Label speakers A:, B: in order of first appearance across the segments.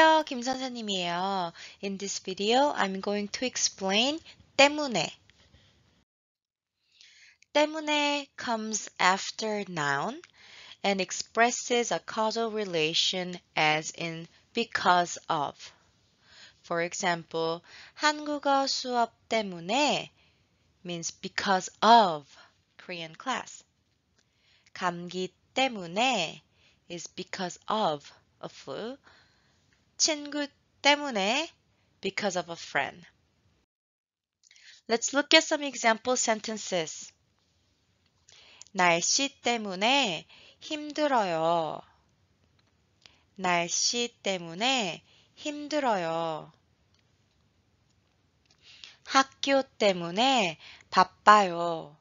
A: 안녕하세요. 김 선생님이에요. In this video, I'm going to explain 때문에. 때문에 comes after noun and expresses a causal relation as in because of. For example, 한국어 수업 때문에 means because of Korean class. 감기 때문에 is because of a flu. 친구 때문에 because of a friend. Let's look at some example sentences. 날씨 때문에 힘들어요. 날씨 때문에 힘들어요. 학교 때문에 바빠요.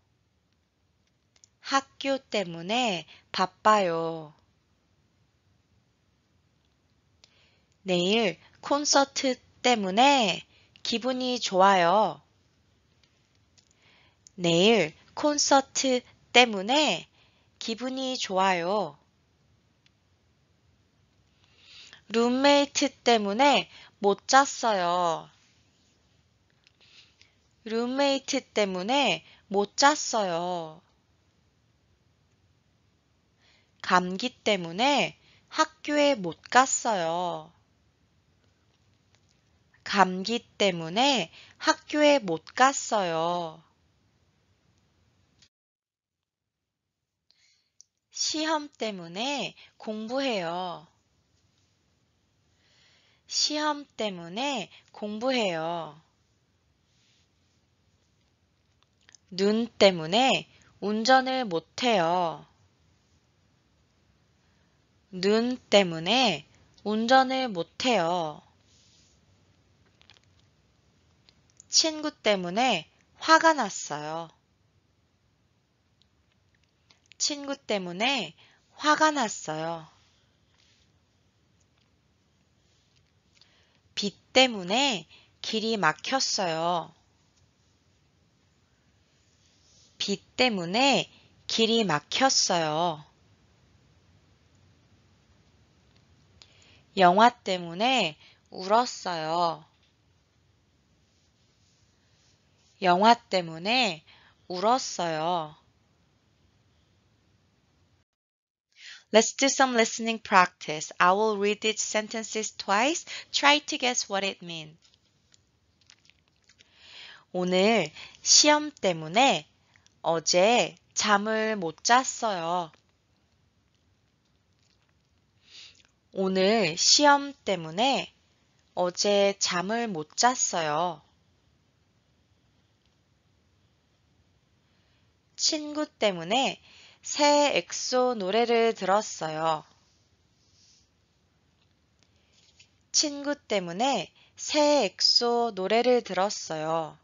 A: 학교 때문에 바빠요. 내일 콘서트 때문에 기분이 좋아요. 내일 콘서트 때문에 기분이 좋아요. 룸메이트 때문에 못 잤어요. 룸메이트 때문에 못 잤어요. 감기 때문에 학교에 못 갔어요. 감기 때문에 학교에 못 갔어요. 시험 때문에 공부해요. 시험 때문에 공부해요. 눈 때문에 운전을 못해요. 눈 때문에 운전을 못해요. 친구 때문에 화가 났어요. 친구 때문에 화가 났어요. 비 때문에 길이 막혔어요. 비 때문에 길이 막혔어요. 영화 때문에 울었어요. 영화 때문에 울었어요. Let's do some listening practice. I will read these sentences twice. Try to guess what it means. 오늘 시험 때문에 어제 잠을 못 잤어요. 오늘 시험 때문에 어제 잠을 못 잤어요. 친구 때문에 새 엑소 노래를 들었어요. 친구 때문에 새 엑소 노래를 들었어요.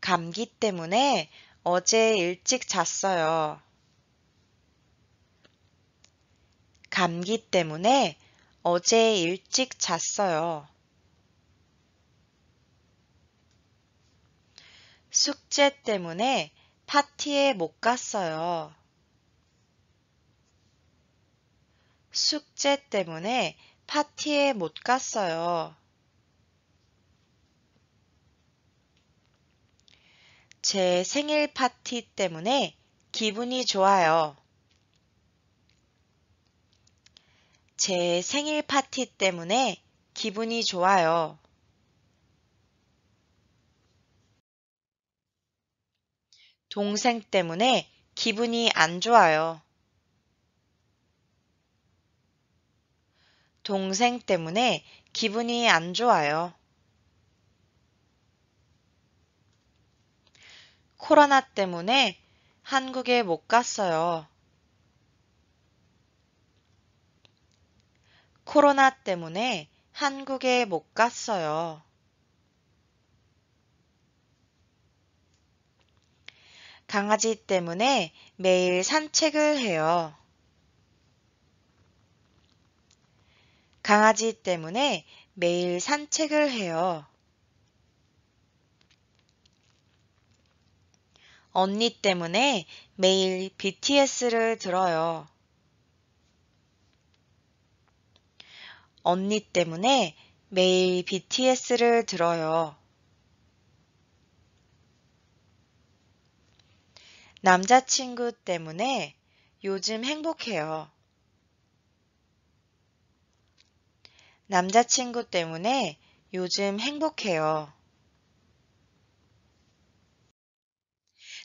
A: 감기 때문에 어제 일찍 잤어요. 감기 때문에 어제 일찍 잤어요. 숙제 때문에 파티에 못 갔어요. 숙제 때문에 파티에 못 갔어요. 제 생일 파티 때문에 기분이 좋아요. 제 생일 파티 때문에 기분이 좋아요. 동생 때문에 기분이 안 좋아요. 동생 때문에 기분이 안 좋아요. 코로나 때문에 한국에 못 갔어요. 코로나 때문에 한국에 못 갔어요. 강아지 때문에 매일 산책을 해요. 강아지 때문에 매일 산책을 해요. 언니 때문에 매일 BTS를 들어요. 언니 때문에 매일 BTS를 들어요. 남자친구 때문에 요즘 행복해요. 남자친구 때문에 요즘 행복해요.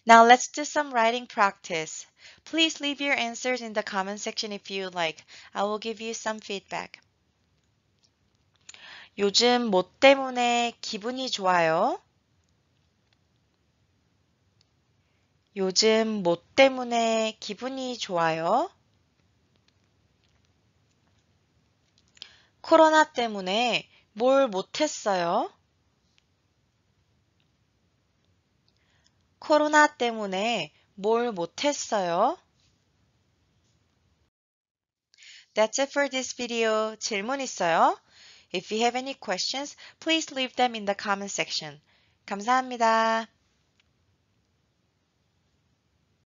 A: Now let's do some writing practice. Please leave your answers in the comment section if you like. I will give you some feedback. 요즘 뭐 때문에 기분이 좋아요? 요즘 뭐 때문에 기분이 좋아요? 코로나 때문에 뭘 못했어요? 코로나 때문에 뭘 못했어요? That's it for this video. 질문 있어요? If you have any questions, please leave them in the comment section. 감사합니다.